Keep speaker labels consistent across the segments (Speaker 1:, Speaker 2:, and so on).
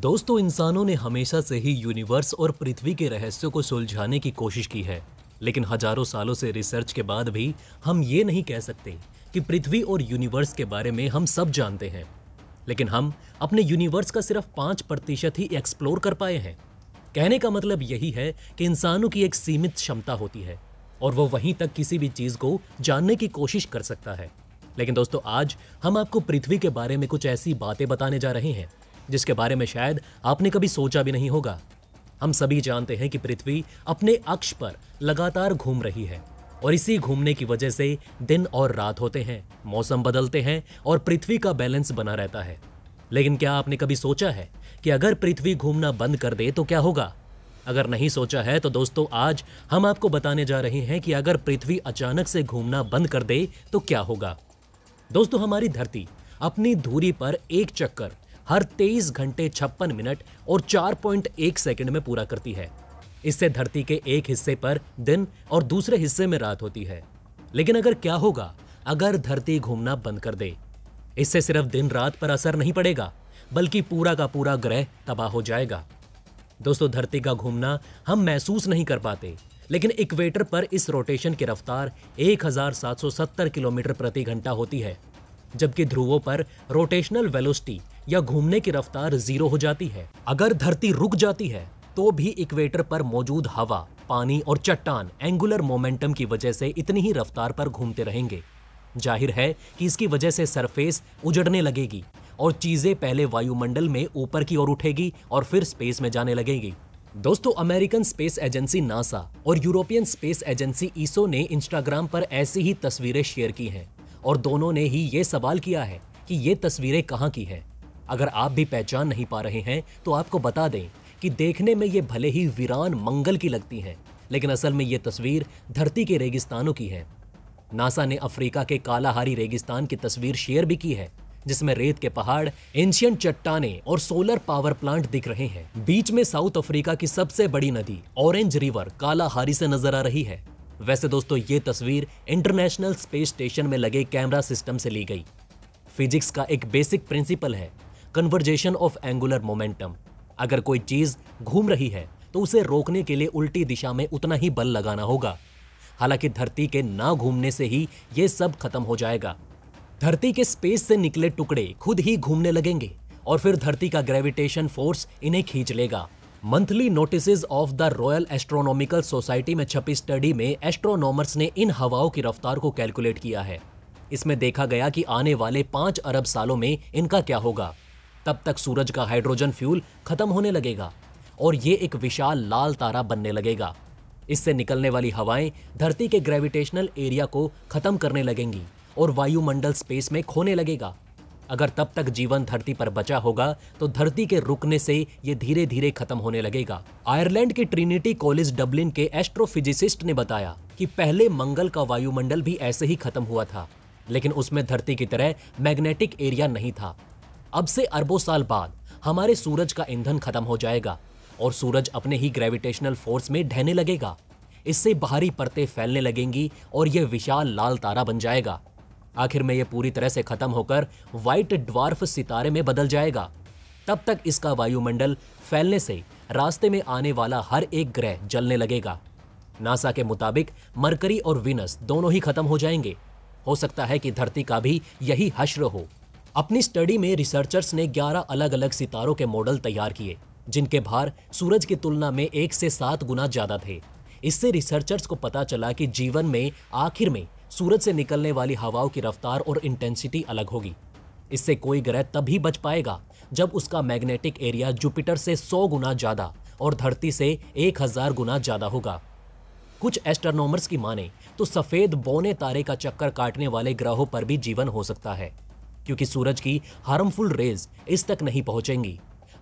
Speaker 1: दोस्तों इंसानों ने हमेशा से ही यूनिवर्स और पृथ्वी के रहस्यों को सुलझाने की कोशिश की है लेकिन हजारों सालों से रिसर्च के बाद भी हम ये नहीं कह सकते कि पृथ्वी और यूनिवर्स के बारे में हम सब जानते हैं लेकिन हम अपने यूनिवर्स का सिर्फ पाँच प्रतिशत ही एक्सप्लोर कर पाए हैं कहने का मतलब यही है कि इंसानों की एक सीमित क्षमता होती है और वो वहीं तक किसी भी चीज़ को जानने की कोशिश कर सकता है लेकिन दोस्तों आज हम आपको पृथ्वी के बारे में कुछ ऐसी बातें बताने जा रहे हैं जिसके बारे में शायद आपने कभी सोचा भी नहीं होगा हम सभी जानते हैं कि पृथ्वी अपने अक्ष पर लगातार घूम रही है और इसी घूमने की वजह से दिन और रात होते हैं मौसम बदलते हैं और पृथ्वी का बैलेंस बना रहता है लेकिन क्या आपने कभी सोचा है कि अगर पृथ्वी घूमना बंद कर दे तो क्या होगा अगर नहीं सोचा है तो दोस्तों आज हम आपको बताने जा रहे हैं कि अगर पृथ्वी अचानक से घूमना बंद कर दे तो क्या होगा दोस्तों हमारी धरती अपनी धूरी पर एक चक्कर हर 23 घंटे छप्पन मिनट और 4.1 सेकंड में पूरा करती है इससे धरती के एक हिस्से पर दिन और दूसरे हिस्से में रात होती है लेकिन अगर क्या होगा अगर धरती घूमना बंद कर दे इससे सिर्फ दिन रात पर असर नहीं पड़ेगा बल्कि पूरा का पूरा ग्रह तबाह हो जाएगा दोस्तों धरती का घूमना हम महसूस नहीं कर पाते लेकिन इक्वेटर पर इस रोटेशन की रफ्तार 1770 किलोमीटर प्रति घंटा होती है जबकि ध्रुवों पर रोटेशनल वेलोसिटी या घूमने की रफ्तार जीरो हो जाती है अगर धरती रुक जाती है तो भी इक्वेटर पर मौजूद हवा पानी और चट्टान एंगुलर मोमेंटम की वजह से इतनी ही रफ्तार पर घूमते रहेंगे जाहिर है कि इसकी वजह से सरफेस उजड़ने लगेगी और चीज़ें पहले वायुमंडल में ऊपर की ओर उठेगी और फिर स्पेस में जाने लगेगी दोस्तों अमेरिकन स्पेस एजेंसी नासा और यूरोपियन स्पेस एजेंसी ईसो ने इंस्टाग्राम पर ऐसी ही तस्वीरें शेयर की हैं और दोनों ने ही ये सवाल किया है कि ये तस्वीरें कहाँ की हैं अगर आप भी पहचान नहीं पा रहे हैं तो आपको बता दें कि देखने में ये भले ही वीरान मंगल की लगती हैं लेकिन असल में ये तस्वीर धरती के रेगिस्तानों की है नासा ने अफ्रीका के कालाहारी रेगिस्तान की तस्वीर शेयर भी की है जिसमें रेत के पहाड़ एंशियंट चट्टाने और सोलर पावर प्लांट दिख रहे हैं बीच में साउथ अफ्रीका की सबसे बड़ी नदी ऑरेंज रिवर कालाहारी से नजर आ रही है वैसे दोस्तों ये तस्वीर इंटरनेशनल स्पेस स्टेशन में लगे कैमरा सिस्टम से ली गई फिजिक्स का एक बेसिक प्रिंसिपल है कन्वर्जेशन ऑफ एंगुलर मोमेंटम अगर कोई चीज घूम रही है तो उसे रोकने के लिए उल्टी दिशा में उतना ही बल लगाना होगा हालांकि धरती के ना घूमने से ही यह सब खत्म हो जाएगा धरती के स्पेस से निकले टुकड़े खुद ही घूमने लगेंगे और फिर धरती का ग्रेविटेशन फोर्स इन्हें खींच लेगा monthly notice of the royal astronomical society में छपी स्टडी में एस्ट्रोनॉमर्स ने इन हवाओं की रफ्तार को कैलकुलेट किया है इसमें देखा गया कि आने वाले पांच अरब सालों में इनका क्या होगा तब तक सूरज का हाइड्रोजन फ्यूल खत्म होने लगेगा और ये एक विशाल लाल तारा बनने लगेगा इससे निकलने वाली हवाएं धरती के ग्रेविटेशनल एरिया को खत्म करने लगेंगी और वायुमंडल स्पेस में खोने लगेगा अगर तब तक जीवन धरती पर बचा होगा तो धरती के रुकने से ये धीरे धीरे खत्म होने लगेगा आयरलैंड के ट्रिनिटी कॉलेज डब्लिन के एस्ट्रोफिजिसिस्ट ने बताया कि पहले मंगल का वायुमंडल भी ऐसे ही खत्म हुआ था लेकिन उसमें धरती की तरह मैग्नेटिक एरिया नहीं था अब से अरबों साल बाद हमारे सूरज का ईंधन खत्म हो जाएगा और सूरज अपने ही ग्रेविटेशनल फोर्स में ढहने लगेगा इससे बाहरी परतें फैलने लगेंगी और यह विशाल लाल तारा बन जाएगा आखिर में यह पूरी तरह से खत्म होकर व्हाइट ड्वार्फ सितारे में बदल जाएगा तब तक इसका वायुमंडल फैलने से रास्ते में आने वाला हर एक ग्रह जलने लगेगा नासा के मुताबिक मरकरी और विनस दोनों ही खत्म हो जाएंगे हो सकता है कि धरती का भी यही हश्र हो अपनी स्टडी में रिसर्चर्स ने 11 अलग अलग सितारों के मॉडल तैयार किए जिनके भार सूरज की तुलना में एक से सात गुना ज़्यादा थे इससे रिसर्चर्स को पता चला कि जीवन में आखिर में सूरज से निकलने वाली हवाओं की रफ्तार और इंटेंसिटी अलग होगी इससे कोई ग्रह तभी बच पाएगा जब उसका मैग्नेटिक एरिया जुपिटर से 100 गुना ज़्यादा और धरती से 1000 गुना ज़्यादा होगा कुछ एस्ट्रोनॉमर्स की माने तो सफ़ेद बोने तारे का चक्कर काटने वाले ग्रहों पर भी जीवन हो सकता है क्योंकि सूरज की हार्मफुल रेज इस तक नहीं पहुंचेंगी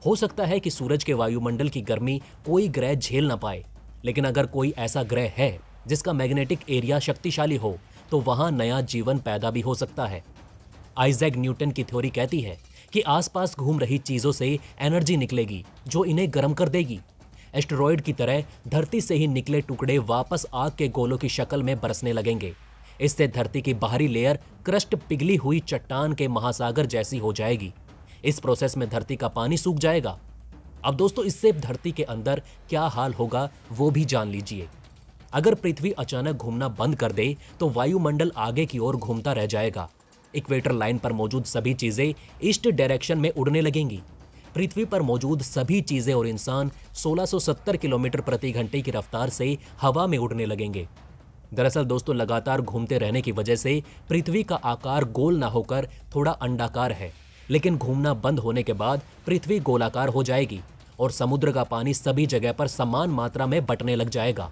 Speaker 1: हो सकता है कि सूरज के वायुमंडल की गर्मी कोई ग्रह झेल ना पाए लेकिन अगर कोई ऐसा ग्रह है जिसका मैग्नेटिक एरिया शक्तिशाली हो तो वहां नया जीवन पैदा भी हो सकता है आइजैक न्यूटन की थ्योरी कहती है कि आसपास घूम रही चीजों से एनर्जी निकलेगी जो इन्हें गर्म कर देगी एस्ट्रॉयड की तरह धरती से ही निकले टुकड़े वापस आग के गोलों की शक्ल में बरसने लगेंगे इससे धरती की बाहरी लेयर क्रस्ट पिघली हुई चट्टान के महासागर जैसी हो जाएगी इस प्रोसेस में धरती का पानी सूख जाएगा अब दोस्तों इससे धरती के अंदर क्या हाल होगा वो भी जान लीजिए अगर पृथ्वी अचानक घूमना बंद कर दे तो वायुमंडल आगे की ओर घूमता रह जाएगा इक्वेटर लाइन पर मौजूद सभी चीजें ईस्ट डायरेक्शन में उड़ने लगेंगी पृथ्वी पर मौजूद सभी चीजें और इंसान 1670 किलोमीटर प्रति घंटे की रफ्तार से हवा में उड़ने लगेंगे दरअसल दोस्तों लगातार घूमते रहने की वजह से पृथ्वी का आकार गोल ना होकर थोड़ा अंडाकार है लेकिन घूमना बंद होने के बाद पृथ्वी गोलाकार हो जाएगी और समुद्र का पानी सभी जगह पर समान मात्रा में बटने लग जाएगा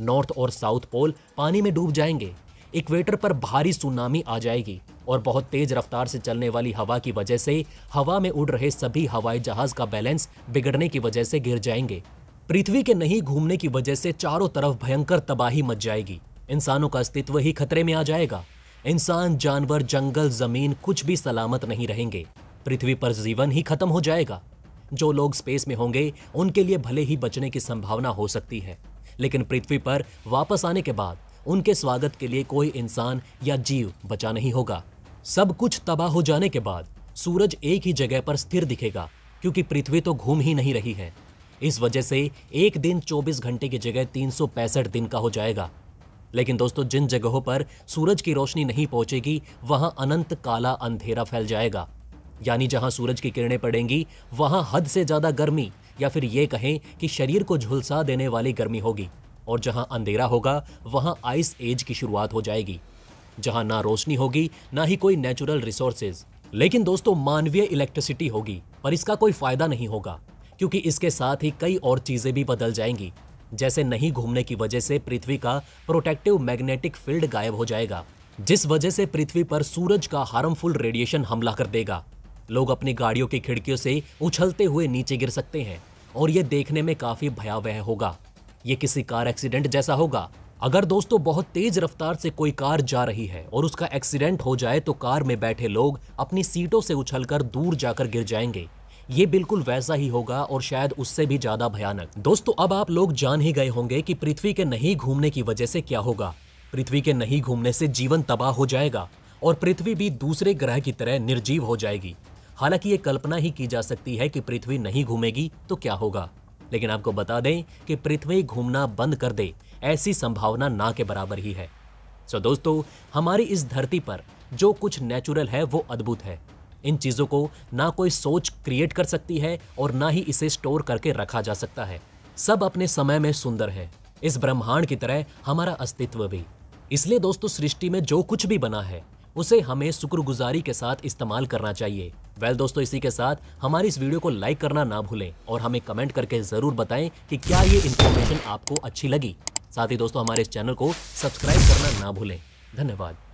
Speaker 1: नॉर्थ और साउथ पोल पानी में डूब जाएंगे इक्वेटर पर भारी सुनामी आ जाएगी और बहुत तेज रफ्तार से चलने वाली हवा की वजह से हवा में उड़ रहे सभी हवाई जहाज का बैलेंस बिगड़ने की वजह से गिर जाएंगे पृथ्वी के नहीं घूमने की वजह से चारों तरफ भयंकर तबाही मच जाएगी इंसानों का अस्तित्व ही खतरे में आ जाएगा इंसान जानवर जंगल जमीन कुछ भी सलामत नहीं रहेंगे पृथ्वी पर जीवन ही खत्म हो जाएगा जो लोग स्पेस में होंगे उनके लिए भले ही बचने की संभावना हो सकती है लेकिन पृथ्वी पर वापस आने के बाद उनके स्वागत के लिए कोई इंसान या जीव बचा नहीं होगा सब कुछ तबाह हो जाने के बाद सूरज एक ही जगह पर स्थिर दिखेगा क्योंकि पृथ्वी तो घूम ही नहीं रही है इस वजह से एक दिन 24 घंटे की जगह तीन दिन का हो जाएगा लेकिन दोस्तों जिन जगहों पर सूरज की रोशनी नहीं पहुंचेगी वहां अनंत काला अंधेरा फैल जाएगा यानी जहां सूरज की किरणें पड़ेंगी वहां हद से ज़्यादा गर्मी या फिर ये कहें कि शरीर को झुलसा देने वाली गर्मी होगी और जहां अंधेरा होगा वहां आइस एज की शुरुआत हो जाएगी जहां ना रोशनी होगी ना ही कोई नेचुरल रिसोर्सेज लेकिन दोस्तों मानवीय इलेक्ट्रिसिटी होगी पर इसका कोई फायदा नहीं होगा क्योंकि इसके साथ ही कई और चीजें भी बदल जाएंगी जैसे नहीं घूमने की वजह से पृथ्वी का प्रोटेक्टिव मैग्नेटिक फील्ड गायब हो जाएगा जिस वजह से पृथ्वी पर सूरज का हार्मफुल रेडिएशन हमला कर देगा लोग अपनी गाड़ियों की खिड़कियों से उछलते हुए नीचे गिर सकते हैं और ये देखने में काफी भयावह होगा ये किसी कार एक्सीडेंट जैसा होगा अगर दोस्तों बहुत तेज रफ्तार से कोई कार जा रही है और उसका एक्सीडेंट हो जाए तो कार में बैठे लोग अपनी सीटों से उछलकर दूर जाकर गिर जाएंगे ये बिल्कुल वैसा ही होगा और शायद उससे भी ज्यादा भयानक दोस्तों अब आप लोग जान ही गए होंगे कि पृथ्वी के नहीं घूमने की वजह से क्या होगा पृथ्वी के नहीं घूमने से जीवन तबाह हो जाएगा और पृथ्वी भी दूसरे ग्रह की तरह निर्जीव हो जाएगी हालांकि ये कल्पना ही की जा सकती है कि पृथ्वी नहीं घूमेगी तो क्या होगा लेकिन आपको बता दें कि पृथ्वी घूमना बंद कर दे ऐसी संभावना ना के बराबर ही है सो दोस्तों हमारी इस धरती पर जो कुछ नेचुरल है वो अद्भुत है इन चीज़ों को ना कोई सोच क्रिएट कर सकती है और ना ही इसे स्टोर करके रखा जा सकता है सब अपने समय में सुंदर है इस ब्रह्मांड की तरह हमारा अस्तित्व भी इसलिए दोस्तों सृष्टि में जो कुछ भी बना है उसे हमें शुक्रगुजारी के साथ इस्तेमाल करना चाहिए वेल well, दोस्तों इसी के साथ हमारी इस वीडियो को लाइक करना ना भूलें और हमें कमेंट करके ज़रूर बताएं कि क्या ये इन्फॉर्मेशन आपको अच्छी लगी साथ ही दोस्तों हमारे इस चैनल को सब्सक्राइब करना ना भूलें धन्यवाद